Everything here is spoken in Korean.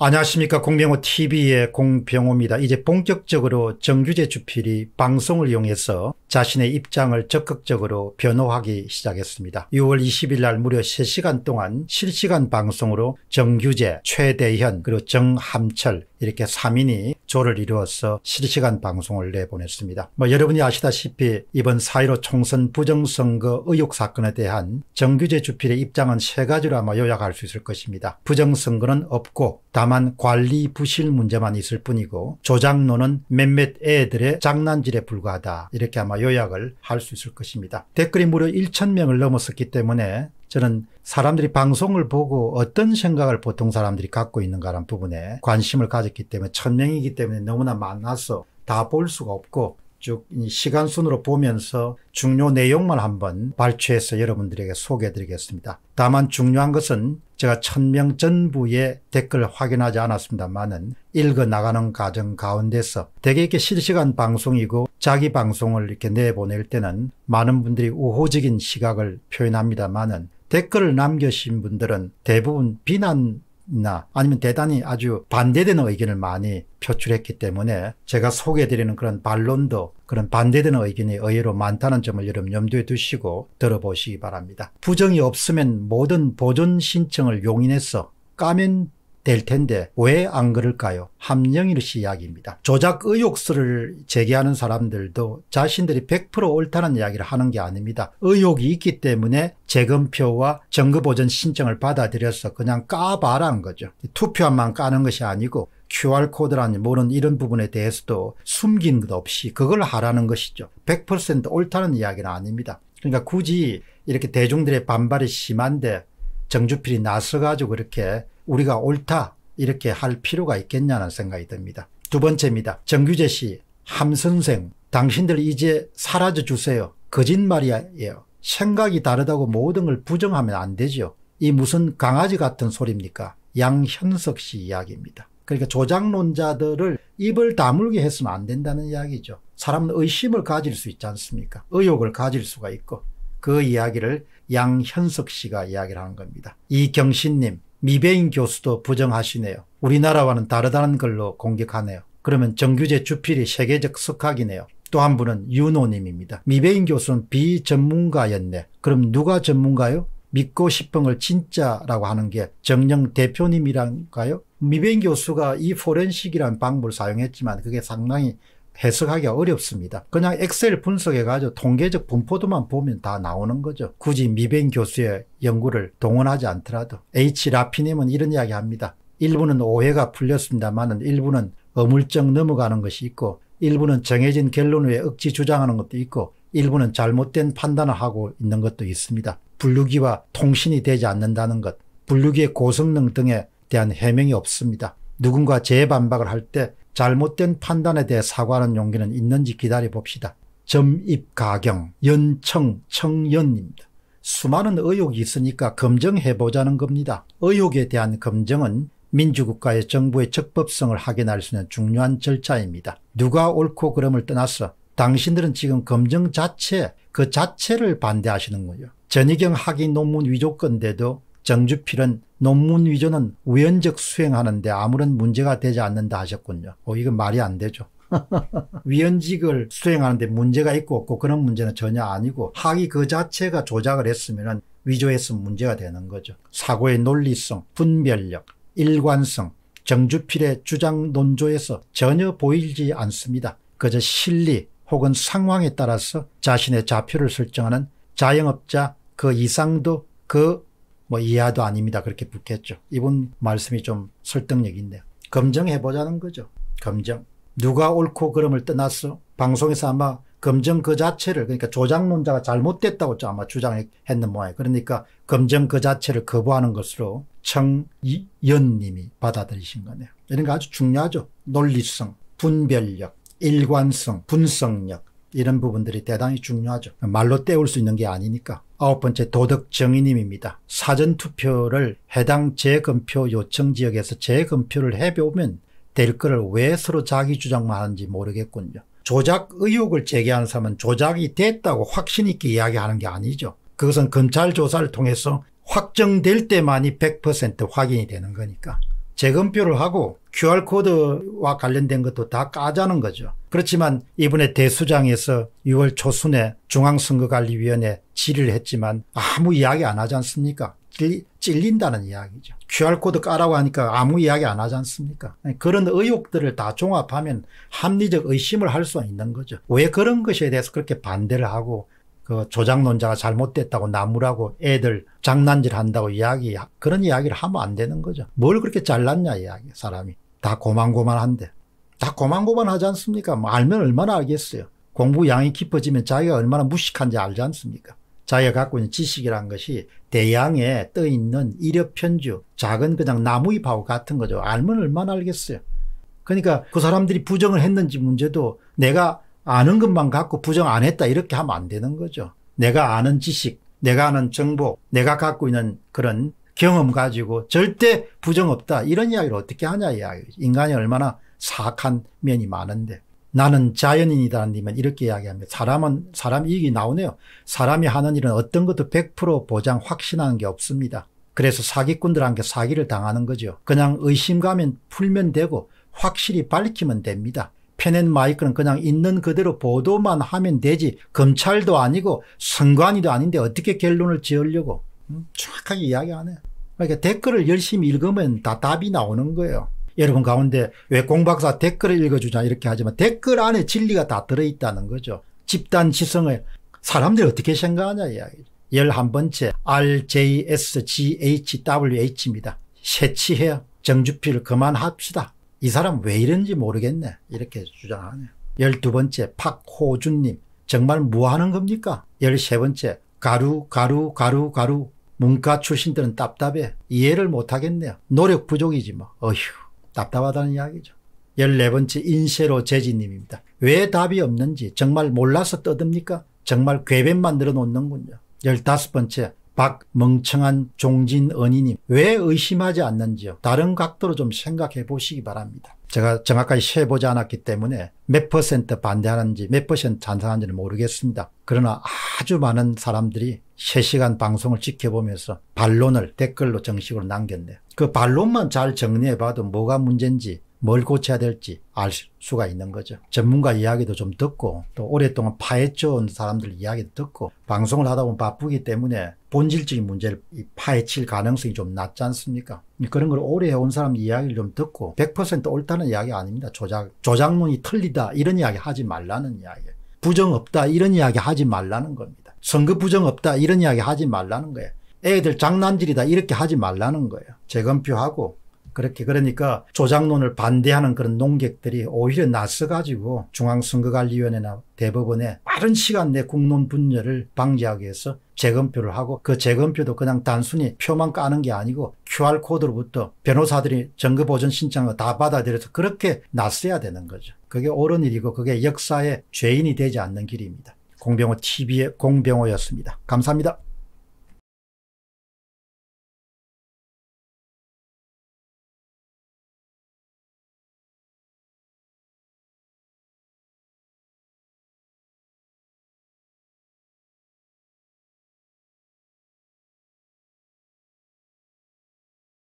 안녕하십니까 공병호 TV의 공병호입니다. 이제 본격적으로 정규재 주필이 방송을 이용해서 자신의 입장을 적극적으로 변호하기 시작했습니다. 6월 20일 날 무려 3시간 동안 실시간 방송으로 정규재, 최대현, 그리고 정함철, 이렇게 3인이 조를 이루어서 실시간 방송을 내보냈습니다. 뭐 여러분이 아시다시피 이번 4.15 총선 부정선거 의혹 사건에 대한 정규재 주필의 입장은 세 가지로 아마 요약할 수 있을 것입니다. 부정선거는 없고 다만 관리 부실 문제만 있을 뿐이고 조작론은 몇몇 애들의 장난질에 불과하다. 이렇게 아마 요약을 할 수 있을 것입니다. 댓글이 무려 1천명을 넘었었기 때문에 저는 사람들이 방송을 보고 어떤 생각을 보통 사람들이 갖고 있는가라는 부분에 관심을 가졌기 때문에 천명이기 때문에 너무나 많아서 다 볼 수가 없고 쭉 시간 순으로 보면서 중요 내용만 한번 발췌해서 여러분들에게 소개해 드리겠습니다. 다만 중요한 것은 제가 천명 전부의 댓글 확인하지 않았습니다만은 읽어 나가는 과정 가운데서 대개 이렇게 실시간 방송이고 자기 방송을 이렇게 내보낼 때는 많은 분들이 우호적인 시각을 표현합니다만은 댓글을 남겨신 분들은 대부분 비난 이나 아니면 대단히 아주 반대되는 의견을 많이 표출했기 때문에 제가 소개해드리는 그런 반론도 그런 반대되는 의견이 의외로 많다는 점을 여러분 염두에 두시고 들어보시기 바랍니다. 부정이 없으면 모든 보존 신청을 용인해서 까면 될 텐데 왜 안 그럴까요? 함영일 씨 이야기입니다. 조작 의혹설을 제기하는 사람들도 자신들이 100% 옳다는 이야기를 하는 게 아닙니다. 의혹이 있기 때문에 재검표와 정거보전 신청을 받아들여서 그냥 까봐라는 거죠. 투표함만 까는 것이 아니고 QR코드라니 뭐는 이런 부분에 대해서도 숨긴 것 없이 그걸 하라는 것이죠. 100% 옳다는 이야기는 아닙니다. 그러니까 굳이 이렇게 대중들의 반발이 심한데 정주필이 나서가지고 그렇게 우리가 옳다 이렇게 할 필요가 있겠냐는 생각이 듭니다. 두 번째입니다. 정규재 씨, 함선생 당신들 이제 사라져 주세요. 거짓말이에요. 생각이 다르다고 모든 걸 부정하면 안 되죠. 이 무슨 강아지 같은 소리입니까? 양현석 씨 이야기입니다. 그러니까 조작론자들을 입을 다물게 했으면 안 된다는 이야기죠. 사람은 의심을 가질 수 있지 않습니까? 의욕을 가질 수가 있고 그 이야기를 양현석 씨가 이야기를 하는 겁니다. 이경신님 미배인 교수도 부정하시네요. 우리나라와는 다르다는 걸로 공격하네요. 그러면 정규제 주필이 세계적 석학이네요. 또 한 분은 윤호님입니다. 미배인 교수는 비전문가였네. 그럼 누가 전문가요? 믿고 싶은 걸 진짜라고 하는 게 정령 대표님이란가요? 미배인 교수가 이 포렌식이란 방법을 사용했지만 그게 상당히 해석하기가 어렵습니다. 그냥 엑셀 분석해가지고 통계적 분포도만 보면 다 나오는 거죠. 굳이 미뱅 교수의 연구를 동원하지 않더라도. H. 라피님은 이런 이야기 합니다. 일부는 오해가 풀렸습니다만은 일부는 어물쩍 넘어가는 것이 있고 일부는 정해진 결론 외에 억지 주장하는 것도 있고 일부는 잘못된 판단을 하고 있는 것도 있습니다. 분류기와 통신이 되지 않는다는 것, 분류기의 고성능 등에 대한 해명이 없습니다. 누군가 재반박을 할때 잘못된 판단에 대해 사과하는 용기는 있는지 기다려봅시다. 점입가경 연청 청연입니다. 수많은 의혹이 있으니까 검증해보자는 겁니다. 의혹에 대한 검증은 민주국가의 정부의 적법성을 확인할 수 있는 중요한 절차입니다. 누가 옳고 그름을 떠나서 당신들은 지금 검증 자체 그 자체를 반대하시는 거예요. 전희경 학위 논문 위조 건데도 정주필은 논문 위조는 우연적 수행하는데 아무런 문제가 되지 않는다 하셨군요. 어, 이거 말이 안 되죠. 위헌직을 수행하는데 문제가 있고 없고 그런 문제는 전혀 아니고 학위 그 자체가 조작을 했으면 위조했으면 문제가 되는 거죠. 사고의 논리성, 분별력, 일관성, 정주필의 주장 논조에서 전혀 보이지 않습니다. 그저 실리 혹은 상황에 따라서 자신의 좌표를 설정하는 자영업자 그 이상도 그뭐 이하도 아닙니다. 그렇게 붙겠죠. 이분 말씀이 좀설득력인데요 검증해보자는 거죠. 검증. 누가 옳고 그름을 떠났어? 방송에서 아마 검증 그 자체를 그러니까 조작론자가 잘못됐다고 아마 주장했는 모양이에요. 그러니까 검증 그 자체를 거부하는 것으로 청이연님이 받아들이신 거네요. 이런 게 아주 중요하죠. 논리성, 분별력, 일관성, 분석력 이런 부분들이 대단히 중요하죠. 말로 때울 수 있는 게 아니니까. 아홉 번째 도덕정의님입니다. 사전투표를 해당 재검표 요청 지역에서 재검표를 해보면 될 거를 왜 서로 자기 주장만 하는지 모르겠군요. 조작 의혹을 제기하는 사람은 조작이 됐다고 확신 있게 이야기하는 게 아니죠. 그것은 검찰 조사를 통해서 확정될 때만이 100% 확인이 되는 거니까. 재검표를 하고 QR코드와 관련된 것도 다 까자는 거죠. 그렇지만 이번에 대수장에서 6월 초순에 중앙선거관리위원회 질의를 했지만 아무 이야기 안 하지 않습니까? 찔린다는 이야기죠. QR코드 까라고 하니까 아무 이야기 안 하지 않습니까? 그런 의혹들을 다 종합하면 합리적 의심을 할 수 있는 거죠. 왜 그런 것에 대해서 그렇게 반대를 하고 그 조작 논자가 잘못됐다고 나무라고 애들 장난질 한다고 이야기 그런 이야기를 하면 안 되는 거죠. 뭘 그렇게 잘났냐 이야기 사람이 다 고만고만한데 다 고만고만하지 않습니까? 뭐 알면 얼마나 알겠어요. 공부 양이 깊어지면 자기가 얼마나 무식한지 알지 않습니까? 자기가 갖고 있는 지식이란 것이 대양에 떠 있는 이력편주 작은 그냥 나무의 바우 같은 거죠. 알면 얼마나 알겠어요. 그러니까 그 사람들이 부정을 했는지 문제도 내가 아는 것만 갖고 부정 안 했다 이렇게 하면 안 되는 거죠. 내가 아는 지식, 내가 아는 정보, 내가 갖고 있는 그런 경험 가지고 절대 부정 없다 이런 이야기를 어떻게 하냐 이야기 인간이 얼마나 사악한 면이 많은데 나는 자연인이다 님은 이렇게 이야기합니다. 사람은 사람 이익이 나오네요. 사람이 하는 일은 어떤 것도 100% 보장 확신하는 게 없습니다. 그래서 사기꾼들한테 사기를 당하는 거죠. 그냥 의심가면 풀면 되고 확실히 밝히면 됩니다. 펜앤마이크는 그냥 있는 그대로 보도만 하면 되지 검찰도 아니고 선관위도 아닌데 어떻게 결론을 지으려고 음? 정확하게 이야기 안 해. 그러니까 댓글을 열심히 읽으면 다 답이 나오는 거예요. 여러분 가운데 왜 공박사 댓글을 읽어주자 이렇게 하지만 댓글 안에 진리가 다 들어있다는 거죠. 집단 지성을 사람들이 어떻게 생각하냐 이야기죠. 11번째 RJSGHWH입니다. 새치해요. 정주필 그만합시다. 이 사람 왜 이런지 모르겠네 이렇게 주장하네요. 12번째 박호준님 정말 뭐하는 겁니까? 13번째 가루 가루 가루 가루 문과 출신들은 답답해 이해를 못하겠네요. 노력 부족이지 뭐 어휴 답답하다는 이야기죠. 14번째 인쇄로 재지님입니다. 왜 답이 없는지 정말 몰라서 떠듭니까? 정말 괴변만 들어놓는군요 15번째 박 멍청한 종진 언니님 왜 의심하지 않는지요. 다른 각도로 좀 생각해 보시기 바랍니다. 제가 정확하게 세보지 않았기 때문에 몇 퍼센트 반대하는지 몇 퍼센트 찬성하는지는 모르겠습니다. 그러나 아주 많은 사람들이 3시간 방송을 지켜보면서 반론을 댓글로 정식으로 남겼네요. 그 반론만 잘 정리해봐도 뭐가 문제인지 뭘 고쳐야 될지 알 수가 있는 거죠. 전문가 이야기도 좀 듣고 또 오랫동안 파헤쳐온 사람들 이야기도 듣고 방송을 하다 보면 바쁘기 때문에 본질적인 문제를 파헤칠 가능성이 좀 낮지 않습니까? 그런 걸 오래 해온 사람 이야기를 좀 듣고 100% 옳다는 이야기 아닙니다. 조작, 조작론이 틀리다 이런 이야기 하지 말라는 이야기. 부정 없다 이런 이야기 하지 말라는 겁니다. 선거 부정 없다 이런 이야기 하지 말라는 거예요. 애들 장난질이다 이렇게 하지 말라는 거예요. 재검표하고 그렇게 그러니까 조작론을 반대하는 그런 농객들이 오히려 나서가지고 중앙선거관리위원회나 대법원에 빠른 시간 내 국론 분열을 방지하기 위해서 재검표를 하고 그 재검표도 그냥 단순히 표만 까는 게 아니고 QR코드로부터 변호사들이 정거보전 신청을 다 받아들여서 그렇게 나서야 되는 거죠. 그게 옳은 일이고 그게 역사의 죄인이 되지 않는 길입니다. 공병호 TV의 공병호였습니다. 감사합니다.